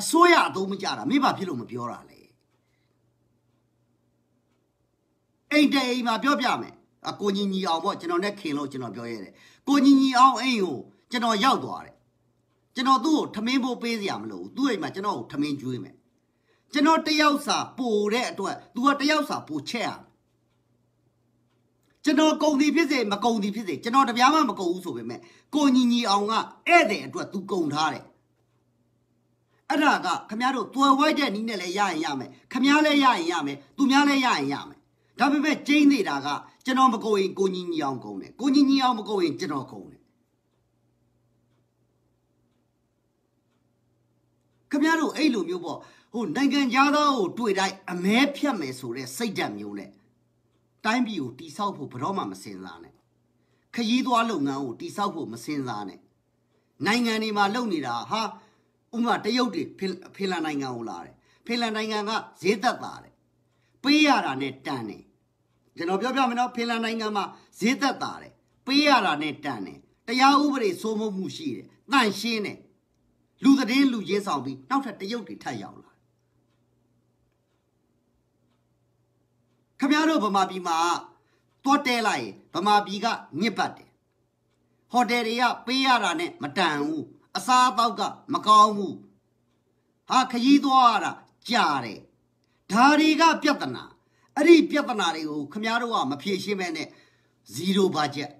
အစိုးရအသုံးမကျတာမိဘဖြစ်လို့မပြောတာလေအိမ်တဲ့အိမ်မှာပြောပြမယ်အကိုညီညီအောင်ပေါ့ကျွန်တော်နဲ့ခင်လို့ကျွန်တော်ပြောရတယ်ကိုညီညီအောင်အိမ်ကိုကျွန်တော်ရောက်သွားတယ်ကျွန်တော်သူ့ကိုထမင်းဖို့ပေးစရာမလိုဘူးသူ့အိမ်မှာကျွန်တော်ကိုထမင်းကျွေးမယ်ကျွန်တော်တယောက်စာပို့တဲ့အတွက် तू ကတယောက်စာပို့ချက်ရကျွန်တော်ကုံစီဖြစ်စေမကုံစီဖြစ်စေကျွန်တော်တပြားမှမကုံဘူးဆိုပေမဲ့ကိုညီညီအောင်ကဧည့်သည်အတွက်သူကုံထားတယ်အဲ့ဒါကခမ ्या တို့သွယ်ဝိုက်တဲ့နီးနဲ့လည်းရရင်ရမယ်ခမ ्या လည်းရရင်ရမယ်သူများလည်းရရင်ရမယ်ဒါပေမဲ့ကျင်းနေတာကကျွန်တော်မကုံရင်ကိုညီညီအောင်ကုံတယ်ကိုညီညီအောင်မကုံရင်ကျွန်တော်ကုံတယ်ခမ ्या တို့အဲ့လိုမျိုးပေါ့ဟိုနိုင်ငံသားကိုတွေ့တိုင်းအမဲဖြတ်မယ်ဆိုတဲ့စိတ်ဓာတ်မျိုးနဲ့တိုင်းပြည်ကိုတိဆောက်ဖို့ဘယ်တော့မှမစင်စားနဲ့ခရီးသွားလုပ်ငန်းကိုတိဆောက်ဖို့မစင်စားနဲ့နိုင်ငံတွေမှာလုပ်နေတာဟာဥမာတရုတ်တွေဖိလန်နိုင်ငံကိုလာတယ်ဖိလန်နိုင်ငံကဈေးသက်သာတယ်ပေးရတာနဲ့တန်တယ်ကျွန်တော်ပြောပြမယ်နော်ဖိလန်နိုင်ငံမှာဈေးသက်သာတယ်ပေးရတာနဲ့တန်တယ်တရားဥပဒေစိုးမိုးမှုရှိတယ်တန့်ရှင်းတယ်လူသတင်းလူရင်းဆောင်ပြီးနောက်ထပ်တရုတ်တွေထပ်ရောက်ခမရတို့ဗမာပြည်မှာတော့တဲလိုက်ရင်ဗမာပြည်ကညစ်ပတ်တယ်ဟိုတယ်တွေကပေးရတာနဲ့မတန်ဘူးအစားအသောက်ကမကောင်းဘူးဟာခရီးသွားရတာကြာတယ်ဒါတွေကပြဿနာအဲ့ဒီပြဿနာတွေကိုခမရတို့ကမဖြေရှင်းမဲနဲ့ zero budget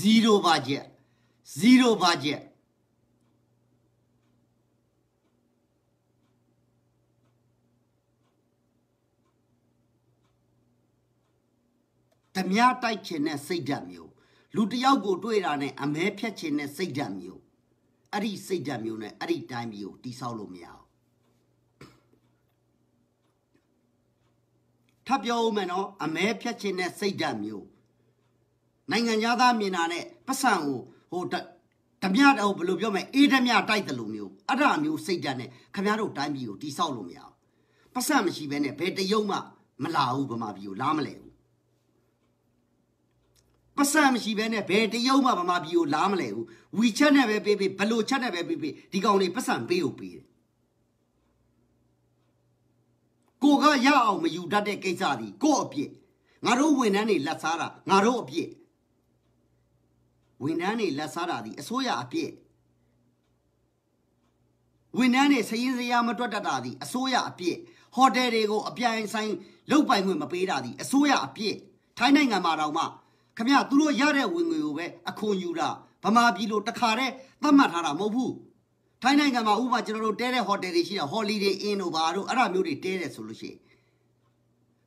zero budget zero budget ဓမြတိုက်ချင်တဲ့စိတ်ဓာတ်မျိုးလူတယောက်ကိုတွေ့တာနဲ့အမဲဖြတ်ချင်တဲ့စိတ်ဓာတ်မျိုးအဲ့ဒီစိတ်ဓာတ်မျိုးနဲ့အဲ့ဒီတိုင်းမျိုးကိုတိဆောက်လို့မရဘူးထပ်ပြောဦးမယ်နော်အမဲဖြတ်ချင်တဲ့စိတ်ဓာတ်မျိုးနိုင်ငံသားမြင်တာနဲ့ပတ်စံကိုဟိုဓမြတော့ဘယ်လိုပြောမလဲအေးဓမြတိုက်တယ်လို့မျိုးအဲ့ဒါမျိုးစိတ်ဓာတ်နဲ့ခမရတို့တိုင်းပြည်ကိုတိဆောက်လို့မရဘူးပတ်စံမရှိဘဲနဲ့ဘယ်တယုံမှမလာဘူးဗမာပြည်ကိုလားမလဲပတ်စံမရှိဘဲနဲ့ဘယ်တရုတ်မှဗမာပြည်ကိုလားမလဲဘူးဝီချက်နဲ့ပဲပေးပေးဘလိုချက်နဲ့ပဲပေးပေးဒီကောင်တွေပတ်စံပေးကိုပေးတယ်ကိုကရအောင်မယူတတ်တဲ့ကိစ္စသည်ကို့အပြစ်ငါတို့ဝန်ထမ်းတွေလက်စားတာငါတို့အပြစ်ဝန်ထမ်းတွေလက်စားတာသည်အစိုးရအပြစ်ဝန်ထမ်းတွေစရင်စရာမတွက်တတ်တာသည်အစိုးရအပြစ်ဟိုတယ်တွေကိုအပြိုင်ဆိုင်လုတ်ပိုင်ခွင့်မပေးတာသည်အစိုးရအပြစ်ထိုင်းနိုင်ငံမှာတောင်မှခမရသူတို့ရတဲ့ဝင်ငွေကိုပဲအခွန်ယူတာဗမာပြည်လိုတခါတည်းသတ်မှတ်ထားတာမဟုတ်ဘူးထိုင်းနိုင်ငံမှာဥပမာကျွန်တော်တို့တဲတဲ့ဟိုတယ်တွေရှိတာဟော်လီဒေးအင်းတို့ဘာတို့အဲ့ဒါမျိုးတွေတဲတယ်ဆိုလို့ရှိရင်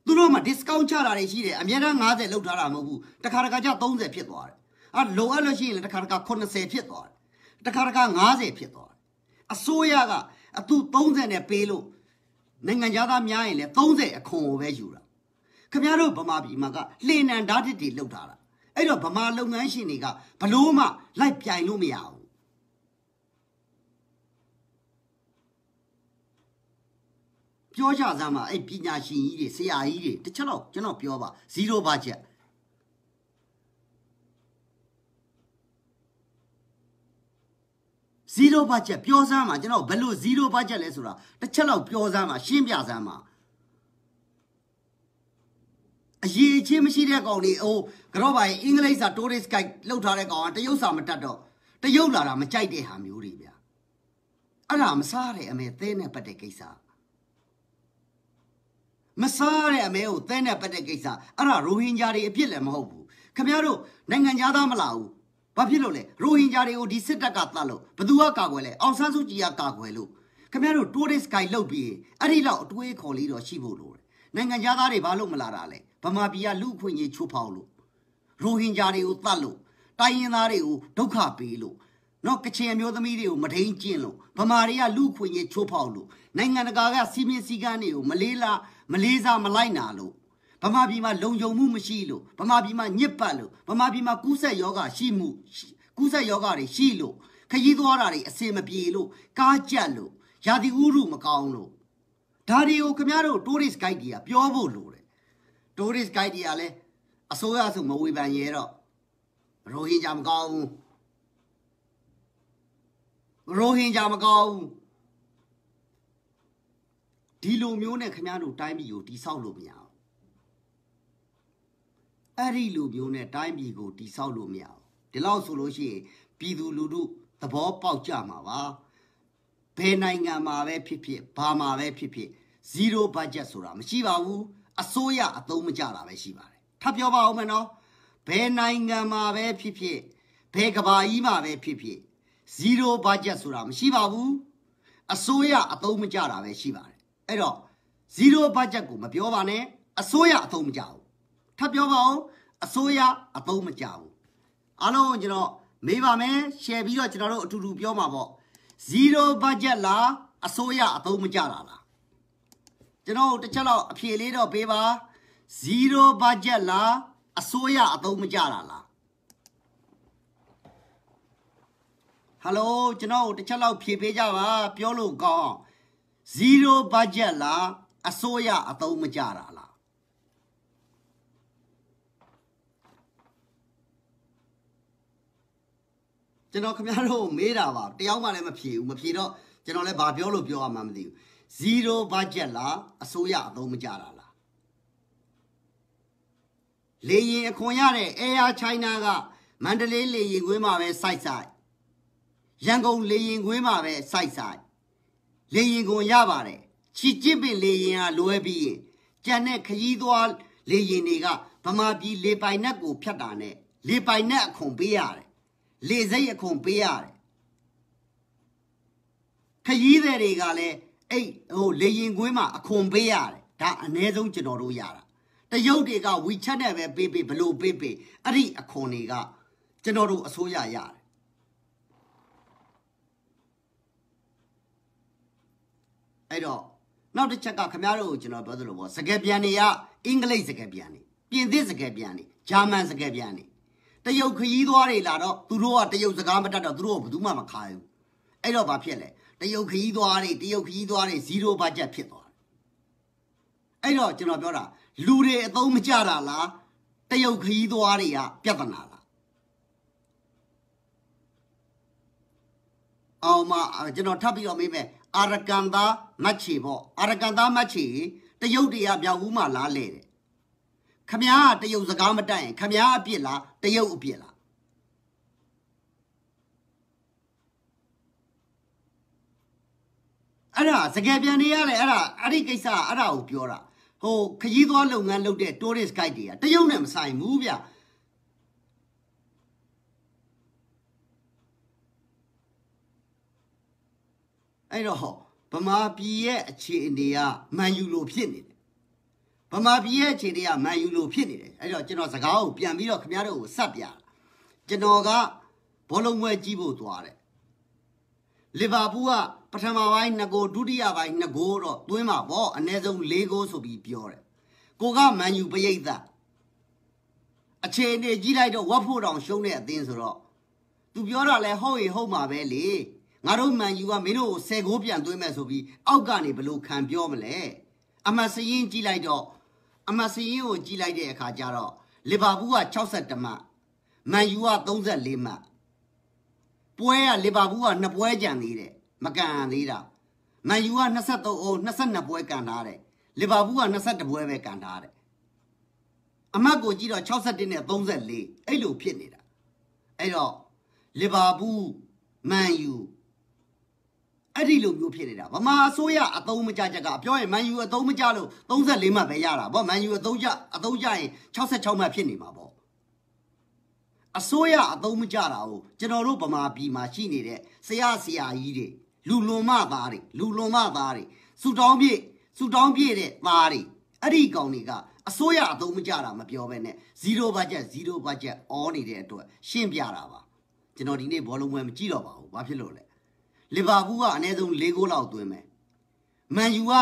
သူတို့မှာ discount ချတာတွေရှိတယ်အများအား90လောက်ထားတာမဟုတ်ဘူးတခါတခါကျ30ဖြစ်သွားတယ်အဲ့လိုအပ်လို့ရှိရင်လည်းတခါတခါ80ဖြစ်သွားတယ်တခါတခါ90ဖြစ်သွားတယ်အစိုးရကအသူ30နဲ့ပေးလို့နိုင်ငံသားများရင်လည်း30အခွန်ကိုပဲယူတာခင်ဗျားတို့ဗမာပြည်မှာကလှေနံဓာတ်တွေလောက်ထားတာအဲ့တော့ဗမာလုပ်ငန်းရှင်တွေကဘလို့မှလိုက်ပြိုင်လို့မရဘူးပြောကြစမ်းပါအဲ့ပညာရှင်ကြီးတွေဆရာကြီးတွေတစ်ချက်တော့ကျွန်တော်ပြောပါ0 budget 0 budget ပြောစမ်းပါကျွန်တော်ဘယ်လို0 budget လဲဆိုတာတစ်ချက်တော့ပြောစမ်းပါရှင်းပြစမ်းပါအရေးချင်းမရှိတဲ့ကောင်တွေဟိုကတော့ပါရင်အင်္ဂလိပ်စာ tourist guide လောက်ထားတဲ့ကောင်ကတရုတ်စာမတတ်တော့တရုတ်လာတာမကြိုက်တဲ့ဟာမျိုးတွေဗျအဲ့ဒါမစားတဲ့အမေသဲနဲ့ပတ်တဲ့ကိစ္စမစားတဲ့အမဲကိုသဲနဲ့ပတ်တဲ့ကိစ္စအဲ့ဒါရိုဟင်ဂျာတွေအပြစ်လည်းမဟုတ်ဘူးခင်ဗျားတို့နိုင်ငံသားမလာဘူးဘာဖြစ်လို့လဲရိုဟင်ဂျာတွေကိုဒီစစ်တပ်ကတတ်လို့ဘသူကကာကွယ်လဲအောင်ဆန်းစုကြည်ကကာကွယ်လို့ခင်ဗျားတို့ tourist guide လုပ်ပြီးအဲ့ဒီလောက်အတွေးခေါ်လေးတော့ရှိဖို့လိုတယ်နိုင်ငံသားတွေဘာလို့မလာတာလဲဗမာပြည်ကလူအခွင့်အရေးချိုးဖောက်လို့ရိုဟင်ဂျာတွေကိုတတ်လို့တိုင်းရင်းသားတွေကိုဒုက္ခပေးလို့နော်ကချင်အမျိုးသမီးတွေကိုမဒိန်ကျင့်လို့ဗမာတွေကလူခွင့်ရေးချိုးဖောက်လို့နိုင်ငံတကာကစီမင်းစည်းကမ်းတွေကိုမလေးလားမလေးစားမလိုက်နာလို့ဗမာပြည်မှာလုံခြုံမှုမရှိလို့ဗမာပြည်မှာညစ်ပတ်လို့ဗမာပြည်မှာကူးဆက်ယောဂရှိမှုကူးဆက်ယောဂတွေရှိလို့ခရီးသွားတာတွေအစင်မပြေလို့ကားကြက်လို့ရာသီဥတုမကောင်းလို့ဒါတွေကိုခင်ဗျားတို့ tourist guide တွေကပြောဖို့လို့ tourist guide တွေကလည်းအစိုးရဆိုမဝေဖန်ရဲတော့ရိုဟင်ဂျာမကောင်းဘူးရိုဟင်ဂျာမကောင်းဘူးဒီလိုမျိုးနဲ့ခင်ဗျားတို့တိုင်းပြည်ကိုတိဆောက်လို့မရအောင်အဲ့ဒီလိုမျိုးနဲ့တိုင်းပြည်ကိုတိဆောက်လို့မရအောင်ဒီလောက်ဆိုလို့ရှိရင်ပြည်သူလူထုသဘောပေါက်ကြမှာပါဘယ်နိုင်ငံမှာပဲဖြစ်ဖြစ်ဘာမှာပဲဖြစ်ဖြစ် zero budget ဆိုတာမရှိပါဘူးအစိုးရအသုံးမကျတာပဲရှိပါတယ်ထပ်ပြောပါဦးမယ်နော်ဘယ်နိုင်ငံမှာပဲဖြစ်ဖြစ်ဘယ်ကဘာကြီးမှာပဲဖြစ်ဖြစ် zero budget ဆိုတာမရှိပါဘူးအစိုးရအသုံးမကျတာပဲရှိပါတယ်အဲ့တော့ zero budget ကိုမပြောပါနဲ့အစိုးရအသုံးမကျဘူးထပ်ပြောပါဦးအစိုးရအသုံးမကျဘူးအားလုံးကျွန်တော်မေးပါမယ် share ပြီးတော့ကျွန်တော်တို့အတူတူပြောမှာပေါ့ zero budget လားအစိုးရအသုံးမကျတာလားကျွန်တော်တစ်ချက်တော့အဖြေလေးတော့ပေးပါ0 budget လားအစိုးရအသုံးမကျတာလားဟယ်လိုကျွန်တော်တစ်ချက်လောက်ဖြေပေးကြပါပြောလို့ကောင်းအောင်0 budget လားအစိုးရအသုံးမကျတာလားကျွန်တော်ခင်ဗျားတို့မေးတာပါတယောက်မှလည်းမဖြေဘူးမဖြေတော့ကျွန်တော်လည်းဘာပြောလို့ပြောရမှမသိဘူး0 budget လားအစိုးရအသုံးမကျတာလားလေရင်အခွန်ရတဲ့ Air China ကမန္တလေးလေရင်ကွင်းမှာပဲစိုက်ဆိုင်ရန်ကုန်လေရင်ကွင်းမှာပဲစိုက်ဆိုင် လေရင်ကွန်ရပါတယ်ချီကျစ်ပင်လေရင်ကလွဲပြီးရင်ကြံတဲ့ခရီးသွားလေရင်တွေကဗမာပြည်လေပိုင်နက်ကို ဖြတ်တာနဲ့လေပိုင်နက်အခွန်ပေးရတယ်လေစိတ်အခွန်ပေးရတယ်ခရီးသည်တွေကလည်းအဲ့ဟိုလေရင်ကွင်းမှာအခွန်ပေးရတယ်ဒါအ ਨੇ ဆုံးကျွန်တော်တို့ရတာတရုတ်တွေက WeChat နဲ့ပဲပေးပေးဘလို့ပေးပေးအဲ့ဒီအခွန်တွေကကျွန်တော်တို့အစိုးရရတယ်အဲ့တော့နောက်တစ်ချက်ကခင်ဗျားတို့ကိုကျွန်တော်ပြောသလိုပေါ့စကားပြန်တွေကအင်္ဂလိပ်စကားပြန်တွေပြင်သစ်စကားပြန်တွေဂျာမန်စကားပြန်တွေတရုတ်ခရီးသွားတွေလာတော့သူတို့ကတရုတ်စကားမတတ်တော့သူတို့ကဘယ်သူမှမခါဘူးအဲ့တော့ဘာဖြစ်လဲတရုတ်ခရီးသွားတွေတရုတ်ခရီးသွားတွေ0ဘတ်ဂျက်ဖြစ်သွားတယ်အဲ့တော့ကျွန်တော်ပြောတာလူတွေအသုံးမကျတာလားတရုတ်ခရီးသွားတွေကပြဿနာလားအောင်မကျွန်တော်ထပ်ပြီးတော့မေးမယ်အာရကန်သားမတ်ချီပေါ့အာရကန်သားမတ်ချီတရုတ်တွေကမြောက်ဦးမှာလားလဲတယ်ခမားကတရုတ်စကားမတတ်ရင်ခမားအပြစ်လားတရုတ်အပြစ်လားအဲ့ဒါစကယ်ပြန်နေရတယ်အဲ့ဒါအဲ့ဒီကိစ္စအဲ့ဒါကိုပြောတာဟိုခကြီးသွားလုပ်ငန်းလုပ်တဲ့ tourist guide တွေကတရုတ်နဲ့မဆိုင်ဘူးဗျအဲ့တော့ဗမာပြည်ရဲ့အခြေအနေကမန်ယူလိုဖြစ်နေတယ်ဗမာပြည်ရဲ့အခြေအနေကမန်ယူလိုဖြစ်နေတယ်အဲ့တော့ကျွန်တော်စကားကိုပြန်ပြီးတော့ခင်ဗျားတို့ကိုဆက်ပြကျွန်တော်ကဘောလုံးပွဲကြီးဖို့သွားတယ်လီဗာပူးကပထမပိုင်းနှစ်ကိုဒုတိယပိုင်းနှစ်ကိုတော့တွင်းမှာပေါ့အ ਨੇ ဆုံး၄ကိုဆိုပြီးပြောတယ်ကိုကမန်ယူပရိသတ်အခြေအနေကြီးလိုက်တော့ဝတ်ဖို့တောင်ရှုံးတဲ့အသင်းဆိုတော့သူပြောတာလဲဟုတ်ရင်ဟုတ်မှာပဲလေငါတို့မန်ယူကမင်းတို့ကို10ဂိုးပြန်သွင်းမယ်ဆိုပြီးအောက်ကနေဘလို့ခံပြောမလဲအမတ်စရင်ကြီးလိုက်တော့အမတ်စရင်ကိုကြီးလိုက်တဲ့အခါကျတော့လီဗာပူးက62မှတ်မန်ယူက34မှတ်ပွဲကလီဗာပူးက2ပွဲကြံသေးတယ်မကန်သေးတာမန်ယူက23အိုး22ပွဲကန်ထားတယ်လီဗာပူးက22ပွဲပဲကန်ထားတယ်အမတ်ကိုကြည့်တော့61နဲ့34အဲ့လိုဖြစ်နေတာအဲ့တော့လီဗာပူးမန်ယူအဲ့ဒီလိုမျိုးဖြစ်နေတာဗမာအစိုးရအသုံးမကျချက်ကပြောရင်မန်ယူအသုံးမကျလို့34မှပဲရတာဗောမန်ယူအသုံးကျအသုံးကျရင်66မှဖြစ်နေမှာဗောအစိုးရအသုံးမကျတာကိုကျွန်တော်တို့ဗမာပြည်မှာရှိနေတဲ့ဆရာဆရာကြီးတွေလူလွန်မသားတွေလူလွန်မသားတွေဆူတောင်းပြည့်ဆူတောင်းပြည့်တဲ့သားတွေအဲ့ဒီကောင်တွေကအစိုးရအသုံးမကျတာမပြောဘဲနဲ့0 budget 0 budget အောနေတဲ့အတွက်ရှင်းပြတာပါကျွန်တော်ဒီနေ့ဘောလုံးပွဲမကြည့်တော့ပါဘူးဘာဖြစ်လို့လဲလီဗာပူးကအနည်းဆုံး၄ဂိုးလောက်သွင်းမယ်မန်ယူက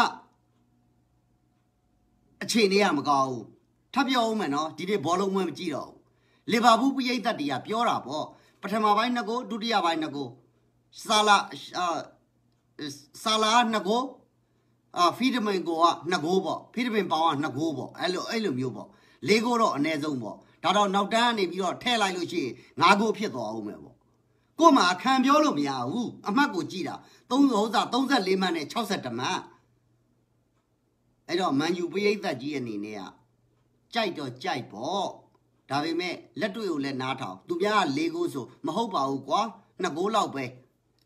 အခြေအနေကမကောင်းဘူးထပ်ပြောအောင်မယ်နော်ဒီနေ့ဘောလုံးပွဲမကြည့်တော့ဘူးလီဗာပူးပရိသတ်တွေကပြောတာပေါ့ပထမပိုင်းနှစ်ဂိုးဒုတိယပိုင်းနှစ်ဂိုးစာလာဆာလာနှစ်ကိုအာဖီဒမင်ကိုကနှစ်ကိုပေါ့ဖီဒမင်ပေါင်းကနှစ်ကိုပေါ့အဲ့လိုအဲ့လိုမျိုးပေါ့လေးကိုတော့အ ਨੇ ဆုံးပေါ့ဒါတော့နောက်တန်းကနေပြီးတော့ထည့်လိုက်လို့ရှိရင်ငါးကိုဖြစ်သွားအောင်မယ်ပေါ့ကို့မှာခံပြောလို့မရဘူးအမှတ်ကိုကြည့်တာ30ဥစ္စာ34မှတ်နဲ့62မှတ်အဲ့တော့မန်ယူပရိသတ်ကြီးအနေနဲ့ကကြိုက်တော့ကြိုက်ပေါ့ဒါပေမဲ့လက်တွေ့ကိုလည်းနားထောင် သူများက၄ကိုဆိုမဟုတ်ပါဘူးကွာနှစ်ကိုလောက်ပဲ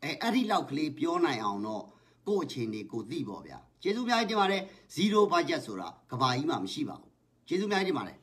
အဲအဲ့ဒီလောက်ကလေးပြောနိုင်အောင်တော့ကို့အခြေအနေကိုသိပေါ့ဗျာကျေးဇူးများကြီးတင်ပါတယ် zero budget ဆိုတာကဘာကြီးမှမရှိပါဘူးကျေးဇူးများကြီးတင်ပါတယ်